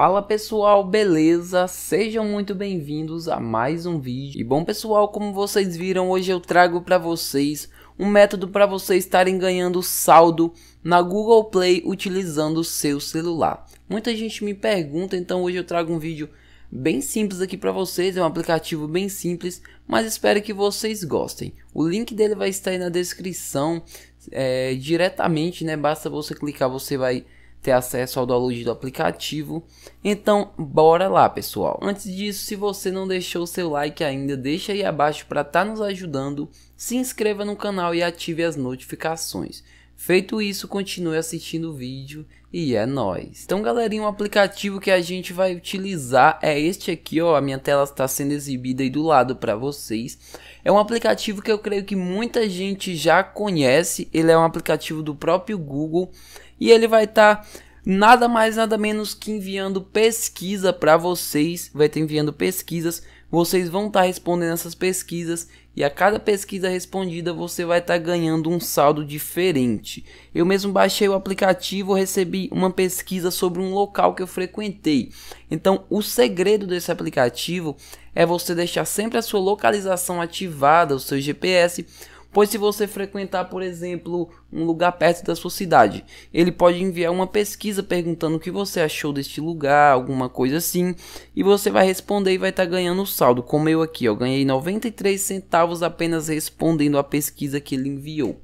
Fala pessoal, beleza? Sejam muito bem-vindos a mais um vídeo. E bom pessoal, como vocês viram, hoje eu trago para vocês um método para vocês estarem ganhando saldo na Google Play utilizando o seu celular. Muita gente me pergunta, então hoje eu trago um vídeo bem simples aqui para vocês, é um aplicativo bem simples, mas espero que vocês gostem. O link dele vai estar aí na descrição é, diretamente, né? Basta você clicar, você vai ter acesso ao download do aplicativo. Então, bora lá, pessoal. Antes disso, se você não deixou o seu like ainda, deixa aí abaixo para estar tá nos ajudando. Se inscreva no canal e ative as notificações. Feito isso, continue assistindo o vídeo e é nóis. Então galerinha, o um aplicativo que a gente vai utilizar é este aqui, ó. A minha tela está sendo exibida aí do lado para vocês. É um aplicativo que eu creio que muita gente já conhece. Ele é um aplicativo do próprio Google e ele vai estar... Tá nada mais nada menos que enviando pesquisa para vocês, vai estar enviando pesquisas, vocês vão estar tá respondendo essas pesquisas e a cada pesquisa respondida você vai estar tá ganhando um saldo diferente. Eu mesmo baixei o aplicativo, recebi uma pesquisa sobre um local que eu frequentei. Então, o segredo desse aplicativo é você deixar sempre a sua localização ativada, o seu GPS Pois se você frequentar, por exemplo, um lugar perto da sua cidade, ele pode enviar uma pesquisa perguntando o que você achou deste lugar, alguma coisa assim, e você vai responder e vai estar tá ganhando saldo, como eu aqui, eu ganhei 93 centavos apenas respondendo a pesquisa que ele enviou.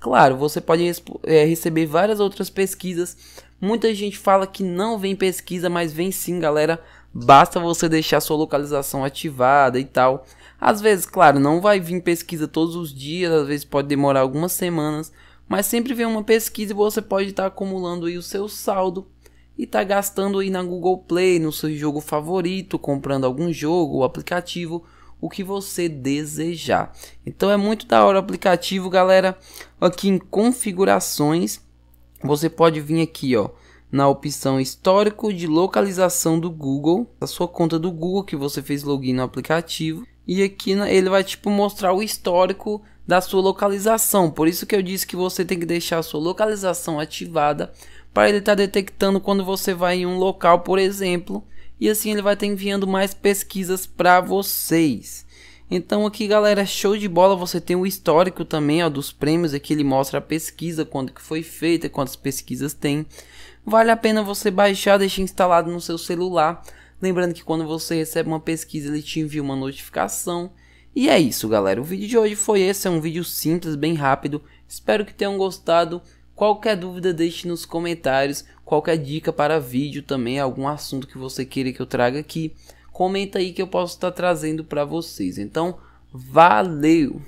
Claro, você pode é, receber várias outras pesquisas. Muita gente fala que não vem pesquisa, mas vem sim, galera. Basta você deixar sua localização ativada e tal. Às vezes, claro, não vai vir pesquisa todos os dias, às vezes pode demorar algumas semanas, mas sempre vem uma pesquisa e você pode estar tá acumulando aí o seu saldo e tá gastando aí na Google Play, no seu jogo favorito, comprando algum jogo ou aplicativo, o que você desejar. Então é muito da hora o aplicativo, galera. Aqui em configurações, você pode vir aqui, ó, na opção Histórico de Localização do Google, a sua conta do Google que você fez login no aplicativo. E aqui ele vai tipo mostrar o histórico da sua localização. Por isso que eu disse que você tem que deixar a sua localização ativada para ele estar tá detectando quando você vai em um local, por exemplo, e assim ele vai estar tá enviando mais pesquisas para vocês. Então aqui galera, show de bola, você tem o histórico também ó, dos prêmios, aqui ele mostra a pesquisa, quando que foi feita, quantas pesquisas tem vale a pena você baixar, deixar instalado no seu celular. Lembrando que quando você recebe uma pesquisa, ele te envia uma notificação. E é isso, galera. O vídeo de hoje foi esse. É um vídeo simples, bem rápido. Espero que tenham gostado. Qualquer dúvida, deixe nos comentários. Qualquer dica para vídeo também, algum assunto que você queira que eu traga aqui, comenta aí que eu posso estar trazendo para vocês. Então, valeu!